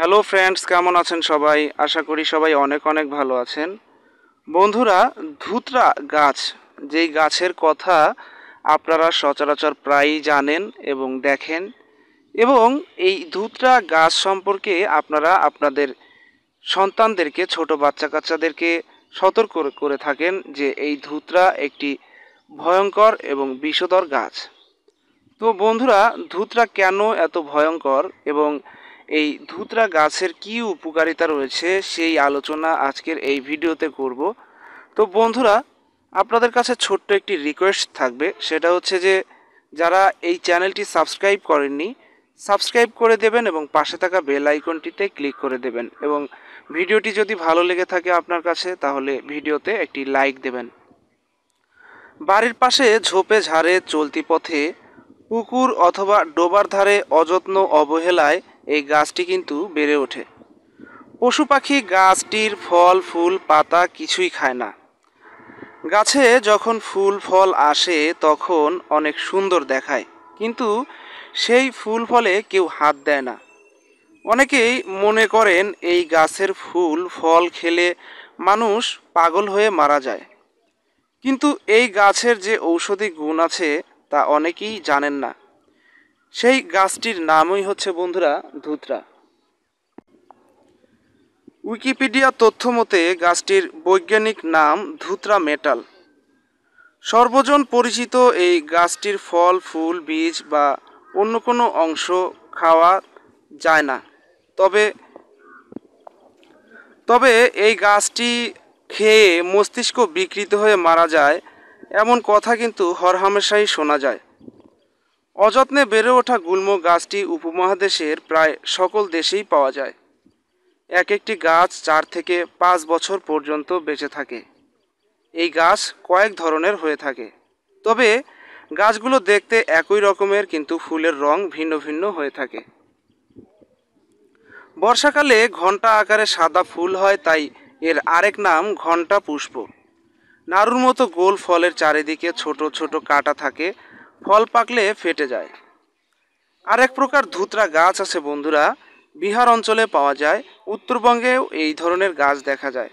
hello friends কেমন আছেন সবাই আশা করি সবাই অনেক অনেক ভালো আছেন বন্ধুরা ধুতরা গাছ যেই গাছের কথা আপনারা সচরাচর প্রায়ই জানেন এবং দেখেন এবং এই ধুতরা গাছ সম্পর্কে আপনারা আপনাদের সন্তানদেরকে ছোট বাচ্চা কাচ্চাদেরকে সতর্ক করে থাকেন যে এই ধুতরা একটি ভয়ঙ্কর এবং বিষধর গাছ তো বন্ধুরা ধুতরা কেন এত ভয়ঙ্কর এবং এই ধুতরা গাছের কি উপকারিতা রয়েছে সেই আলোচনা আজকের এই ভিডিওতে করব তো বন্ধুরা আপনাদের কাছে ছোট্ট একটি রিকোয়েস্ট থাকবে সেটা হচ্ছে যে যারা এই চ্যানেলটি সাবস্ক্রাইব করেননি সাবস্ক্রাইব করে দেবেন এবং পাশে থাকা বেল আইকনটিতে ক্লিক করে দেবেন এবং ভিডিওটি যদি ভালো লেগে থাকে আপনার কাছে তাহলে ভিডিওতে একটি লাইক দেবেন বাড়ির পাশে ঝোপে ঝাড়ে চলতি পথে পুকুর অথবা ডোবার ধারে অযত্ন অবহেলায় এই গাছটি কিন্তু বেড়ে ওঠে পশু পাখি গাছটির ফল ফুল পাতা কিছুই খায় না গাছে যখন ফুল ফল আসে তখন অনেক সুন্দর দেখায় কিন্তু সেই ফুল ফলে কেউ হাত দেয় না অনেকেই মনে করেন এই গাছের ফুল ফল খেলে মানুষ পাগল হয়ে মারা যায় কিন্তু এই গাছের যে ঔষধি গুণ আছে তা অনেকেই জানেন না সেই গাছটির নামই হচ্ছে বন্ধুরা ধুতরা উইকিপিডিয়া তথ্য মতে গাছটির বৈজ্ঞানিক নাম ধুতরা মেটাল সর্বজন পরিচিত এই গাছটির ফল ফুল বীজ বা অন্য কোনো অংশ খাওয়া যায় না তবে তবে এই গাছটি খেয়ে মস্তিষ্ক বিকৃত হয়ে মারা যায় এমন কথা কিন্তু হরহামেশাই শোনা যায় অযত্নে বেড়ে ওঠা গুল্ম গাছটি উপমহাদেশের প্রায় সকল দেশেই পাওয়া যায় এক একটি গাছ চার থেকে পাঁচ বছর পর্যন্ত বেঁচে থাকে এই গাছ কয়েক ধরনের হয়ে থাকে তবে গাছগুলো দেখতে একই রকমের কিন্তু ফুলের রং ভিন্ন ভিন্ন হয়ে থাকে বর্ষাকালে ঘন্টা আকারে সাদা ফুল হয় তাই এর আরেক নাম ঘন্টা পুষ্প নাড়ুর মতো গোল ফলের চারিদিকে ছোট ছোট কাটা থাকে ফল পাকলে ফেটে যায় আর এক প্রকার ধুতরা গাছ আছে বন্ধুরা বিহার অঞ্চলে পাওয়া যায় উত্তরবঙ্গেও এই ধরনের গাছ দেখা যায়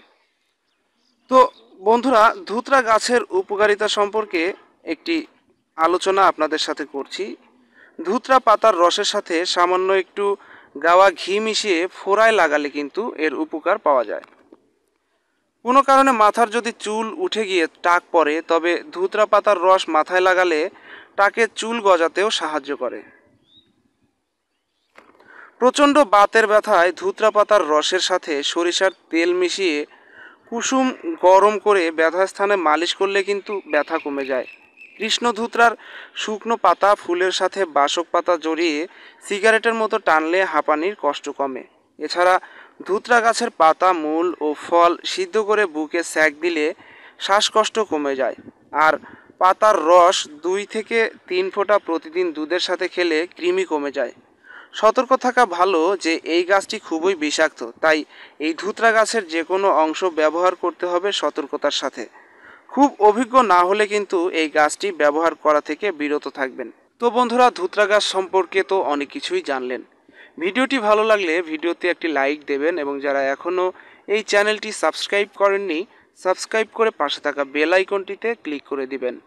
তো বন্ধুরা ধুতরা গাছের উপকারিতা সম্পর্কে একটি আলোচনা আপনাদের সাথে করছি ধুতরা পাতার রসের সাথে সামান্য একটু গাওয়া ঘি মিশিয়ে ফোড়ায় লাগালে কিন্তু এর উপকার পাওয়া যায় কোনো কারণে মাথার যদি চুল উঠে গিয়ে টাক পড়ে তবে ধুতরা পাতার রস মাথায় লাগালে তাকে চুল গজাতেও সাহায্য করে প্রচণ্ড বাতের ব্যথায় ধুতরা পাতার রসের সাথে সরিষার তেল মিশিয়ে কুসুম গরম করে ব্যথা স্থানে মালিশ করলে কিন্তু ব্যথা কমে যায় কৃষ্ণ ধুতরার শুকনো পাতা ফুলের সাথে বাসক পাতা জড়িয়ে সিগারেটের মতো টানলে হাঁপানির কষ্ট কমে এছাড়া ধুতরা গাছের পাতা মূল ও ফল সিদ্ধ করে বুকে স্যাক দিলে শ্বাসকষ্ট কমে যায় আর পাতার রস দুই থেকে তিন ফোঁটা প্রতিদিন দুধের সাথে খেলে কৃমি কমে যায় সতর্ক থাকা ভালো যে এই গাছটি খুবই বিষাক্ত তাই এই ধুতরা গাছের যে কোনো অংশ ব্যবহার করতে হবে সতর্কতার সাথে খুব অভিজ্ঞ না হলে কিন্তু এই গাছটি ব্যবহার করা থেকে বিরত থাকবেন তো বন্ধুরা ধুতরা গাছ সম্পর্কে তো অনেক কিছুই জানলেন ভিডিওটি ভালো লাগলে ভিডিওতে একটি লাইক দেবেন এবং যারা এখনও এই চ্যানেলটি সাবস্ক্রাইব করেননি সাবস্ক্রাইব করে পাশে থাকা বেল আইকনটিতে ক্লিক করে দিবেন